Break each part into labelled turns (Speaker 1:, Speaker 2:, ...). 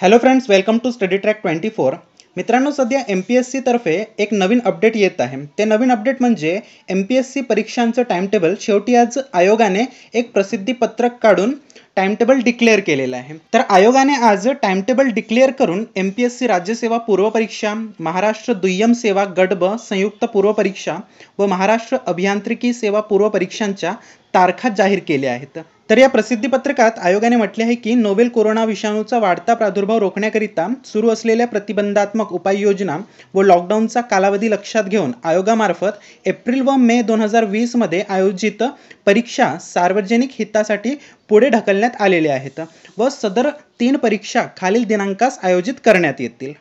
Speaker 1: hello friends welcome to study track twenty four मित्रांनो सध्या M P S सीतर्फे एक नवीन update येत आहे ते नवीन अपडेट म्हणजे एम पी एस सी परीक्षांचं टाईमटेबल शेवटी आज आयोगाने एक प्रसिद्धी पत्रक काढून टाईमटेबल डिक्लेअर केलेलं आहे तर आयोगाने आज टाईमटेबल डिक्लेअर करून एम पी एस सी राज्यसेवा पूर्वपरीक्षा महाराष्ट्र दुय्यम सेवा गडब ब संयुक्त पूर्वपरीक्षा व महाराष्ट्र अभियांत्रिकी सेवा पूर्वपरीक्षांच्या तारखा जाहीर केल्या आहेत तर या प्रसिद्धीपत्रकात आयोगाने म्हटले आहे की नोवेल कोरोना विषाणूचा वाढता प्रादुर्भाव रोखण्याकरिता सुरू असलेल्या प्रतिबंधात्मक उपाययोजना व लॉकडाऊनचा कालावधी लक्षात घेऊन आयोगामार्फत एप्रिल व मे दोन हजार वीसमध्ये आयोजित परीक्षा सार्वजनिक हितासाठी पुढे ढकलण्यात आलेल्या आहेत व सदर तीन परीक्षा खालील दिनांकास आयोजित करण्यात येतील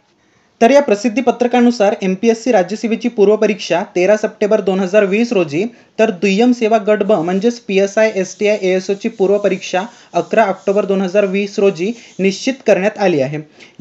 Speaker 1: तर या पत्रकानुसार एम पी एस सी राज्यसेवेची पूर्वपरीक्षा तेरा सप्टेंबर दोन हजार वीस रोजी तर दुय्यम सेवा गट ब म्हणजेच P S I S T I A S ओची पूर्वपरीक्षा अकरा ऑक्टोबर दोन हजार वीस रोजी निश्चित करण्यात आली आहे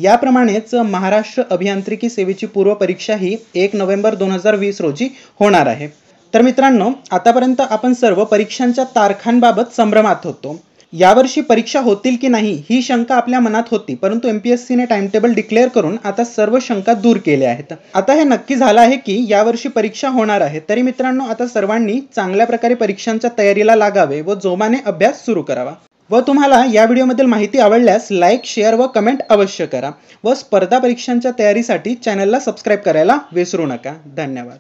Speaker 1: याप्रमाणेच महाराष्ट्र अभियांत्रिकी सेवेची पूर्वपरीक्षा ही एक नोव्हेंबर दोन हजार वीस रोजी होणार आहे तर मित्रांनो आतापर्यंत आपण सर्व परीक्षांच्या तारखांबाबत संभ्रमात होतो यावर्षी परीक्षा होतील की नाही ही शंका आपल्या मनात होती परंतु एम पी एस सीने टाइमटेबल डिक्लेअर करून आता सर्व शंका दूर केल्या आहेत आता हे नक्की झालं आहे की यावर्षी परीक्षा होणार आहे तरी मित्रांनो आता सर्वांनी चांगल्या प्रकारे परीक्षांच्या तयारीला लागावे व जोमाने अभ्यास सुरू करावा व तुम्हाला या व्हिडिओमधील माहिती आवडल्यास लाईक शेअर व कमेंट अवश्य करा व स्पर्धा परीक्षांच्या तयारीसाठी चॅनलला सबस्क्राईब करायला विसरू नका धन्यवाद